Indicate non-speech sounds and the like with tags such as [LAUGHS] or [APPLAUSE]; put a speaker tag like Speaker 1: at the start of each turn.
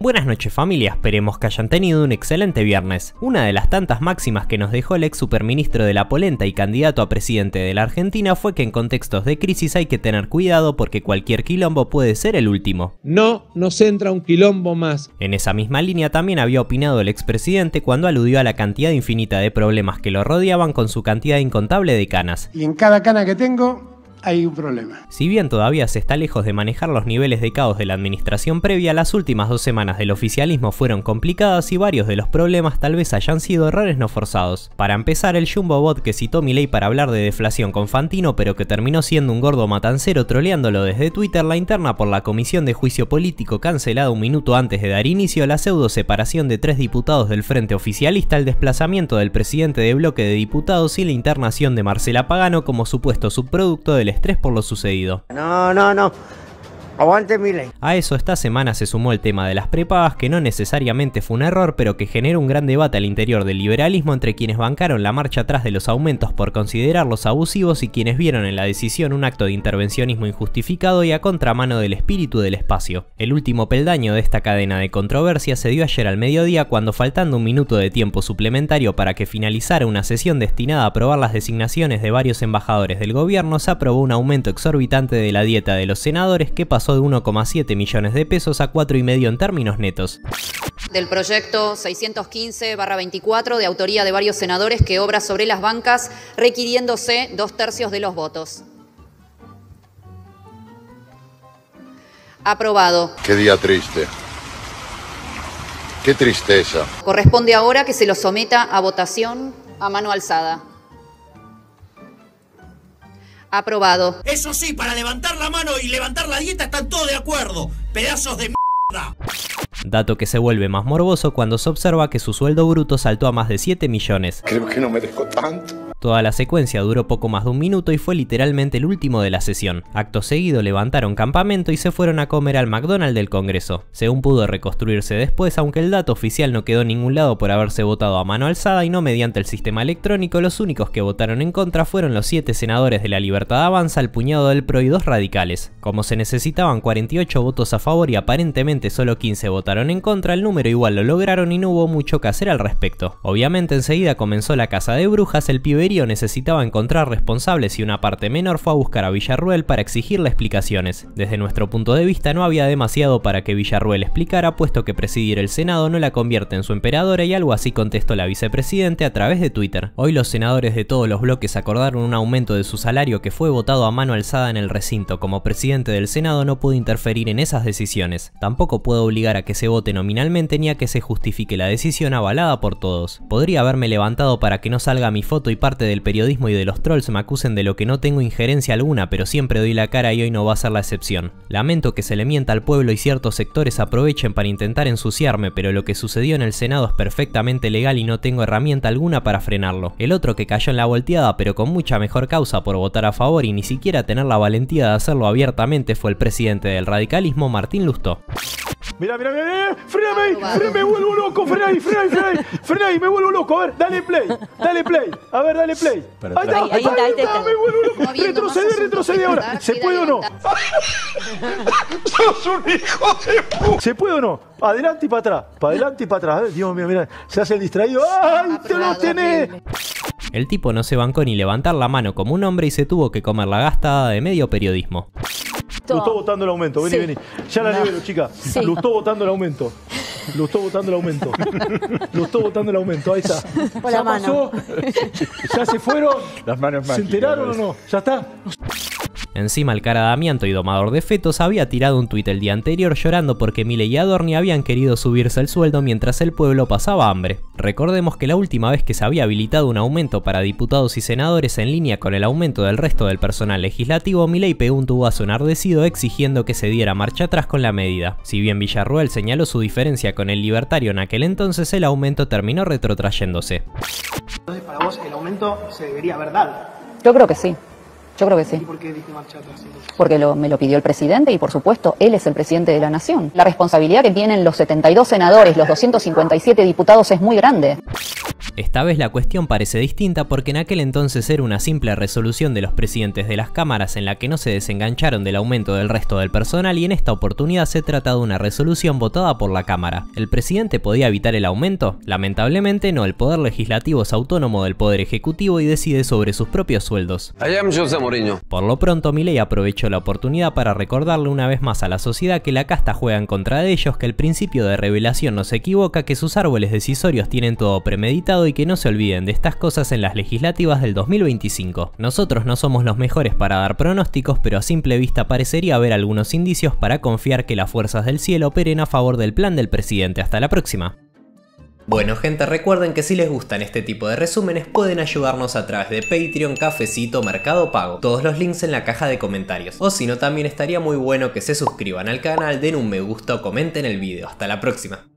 Speaker 1: Buenas noches familia, esperemos que hayan tenido un excelente viernes. Una de las tantas máximas que nos dejó el ex superministro de la Polenta y candidato a presidente de la Argentina fue que en contextos de crisis hay que tener cuidado porque cualquier quilombo puede ser el último. No nos entra un quilombo más. En esa misma línea también había opinado el expresidente cuando aludió a la cantidad infinita de problemas que lo rodeaban con su cantidad incontable de canas. Y en cada cana que tengo hay un problema. Si bien todavía se está lejos de manejar los niveles de caos de la administración previa, las últimas dos semanas del oficialismo fueron complicadas y varios de los problemas tal vez hayan sido errores no forzados. Para empezar, el jumbo bot que citó ley para hablar de deflación con Fantino, pero que terminó siendo un gordo matancero troleándolo desde Twitter, la interna por la comisión de juicio político cancelada un minuto antes de dar inicio, la pseudo separación de tres diputados del Frente Oficialista, el desplazamiento del presidente de bloque de diputados y la internación de Marcela Pagano como supuesto subproducto del estrés por lo sucedido. No, no, no. A eso esta semana se sumó el tema de las prepagas, que no necesariamente fue un error, pero que generó un gran debate al interior del liberalismo entre quienes bancaron la marcha atrás de los aumentos por considerarlos abusivos y quienes vieron en la decisión un acto de intervencionismo injustificado y a contramano del espíritu del espacio. El último peldaño de esta cadena de controversia se dio ayer al mediodía cuando faltando un minuto de tiempo suplementario para que finalizara una sesión destinada a aprobar las designaciones de varios embajadores del gobierno, se aprobó un aumento exorbitante de la dieta de los senadores que pasó de 1,7 millones de pesos a 4,5 en términos netos. Del proyecto 615-24 de autoría de varios senadores que obra sobre las bancas requiriéndose dos tercios de los votos. Aprobado. Qué día triste. Qué tristeza. Corresponde ahora que se lo someta a votación a mano alzada. Aprobado. Eso sí, para levantar la mano y levantar la dieta están todos de acuerdo. Pedazos de mierda. Dato que se vuelve más morboso cuando se observa que su sueldo bruto saltó a más de 7 millones. Creo que no merezco tanto. Toda la secuencia duró poco más de un minuto y fue literalmente el último de la sesión. Acto seguido levantaron campamento y se fueron a comer al McDonald's del Congreso. Según pudo reconstruirse después, aunque el dato oficial no quedó en ningún lado por haberse votado a mano alzada y no mediante el sistema electrónico, los únicos que votaron en contra fueron los siete senadores de la Libertad Avanza, el puñado del PRO y dos radicales. Como se necesitaban 48 votos a favor y aparentemente solo 15 votaron en contra, el número igual lo lograron y no hubo mucho que hacer al respecto. Obviamente enseguida comenzó la caza de brujas, el pibería necesitaba encontrar responsables y una parte menor fue a buscar a Villarruel para exigirle explicaciones. Desde nuestro punto de vista no había demasiado para que Villarruel explicara, puesto que presidir el Senado no la convierte en su emperadora y algo así contestó la vicepresidente a través de Twitter. Hoy los senadores de todos los bloques acordaron un aumento de su salario que fue votado a mano alzada en el recinto. Como presidente del Senado no pude interferir en esas decisiones. Tampoco puedo obligar a que se vote nominalmente ni a que se justifique la decisión avalada por todos. Podría haberme levantado para que no salga mi foto y parte del periodismo y de los trolls me acusen de lo que no tengo injerencia alguna, pero siempre doy la cara y hoy no va a ser la excepción. Lamento que se le mienta al pueblo y ciertos sectores aprovechen para intentar ensuciarme, pero lo que sucedió en el Senado es perfectamente legal y no tengo herramienta alguna para frenarlo. El otro que cayó en la volteada, pero con mucha mejor causa por votar a favor y ni siquiera tener la valentía de hacerlo abiertamente fue el presidente del radicalismo Martín Lustó. Mira, mira, mira, mira. Frena me vuelvo loco, frena ahí, frena ahí, me vuelvo loco. A ver, dale play, dale play, a ver, dale play. ahí, está, ahí, está, está, me vuelvo loco. Retrocede, retrocede ahora. ¿Se puede o no? [LAUGHS] ¡Sos un hijo de puta! ¿Se puede o no? Adelante y para atrás, para adelante y para atrás. A eh, ver, Dios mío, mira, se hace el distraído. ¡Ay, te lo tenés! El tipo no se bancó ni levantar la mano como un hombre y se tuvo que comer la gastada de medio periodismo. Lo estoy votando el aumento. Vení, vení. Ya la libero, chica. Lo estoy votando el aumento. Lo estoy votando el aumento. Lo votando el aumento. Ahí está. ¿Ya pasó? ¿Ya se fueron? Las manos ¿Se enteraron o no? ¿Ya está? Encima el cara y domador de fetos había tirado un tuit el día anterior llorando porque Miley y Adorni habían querido subirse el sueldo mientras el pueblo pasaba hambre. Recordemos que la última vez que se había habilitado un aumento para diputados y senadores en línea con el aumento del resto del personal legislativo, Milei pegó a su enardecido exigiendo que se diera marcha atrás con la medida. Si bien Villarruel señaló su diferencia con el libertario en aquel entonces, el aumento terminó retrotrayéndose. Entonces para vos el aumento se debería haber dado. Yo creo que sí. Yo creo que sí. ¿Y por qué marcha Porque me lo pidió el presidente y, por supuesto, él es el presidente de la nación. La responsabilidad que tienen los 72 senadores, los 257 diputados es muy grande. Esta vez la cuestión parece distinta porque en aquel entonces era una simple resolución de los presidentes de las cámaras en la que no se desengancharon del aumento del resto del personal y en esta oportunidad se trata de una resolución votada por la Cámara. ¿El presidente podía evitar el aumento? Lamentablemente no, el poder legislativo es autónomo del poder ejecutivo y decide sobre sus propios sueldos. Por lo pronto Milei aprovechó la oportunidad para recordarle una vez más a la sociedad que la casta juega en contra de ellos, que el principio de revelación no se equivoca, que sus árboles decisorios tienen todo premeditado y que no se olviden de estas cosas en las legislativas del 2025. Nosotros no somos los mejores para dar pronósticos, pero a simple vista parecería haber algunos indicios para confiar que las fuerzas del cielo operen a favor del plan del presidente. Hasta la próxima. Bueno gente, recuerden que si les gustan este tipo de resúmenes pueden ayudarnos a través de Patreon, Cafecito, Mercado Pago, todos los links en la caja de comentarios. O si no, también estaría muy bueno que se suscriban al canal, den un me gusta o comenten el video. Hasta la próxima.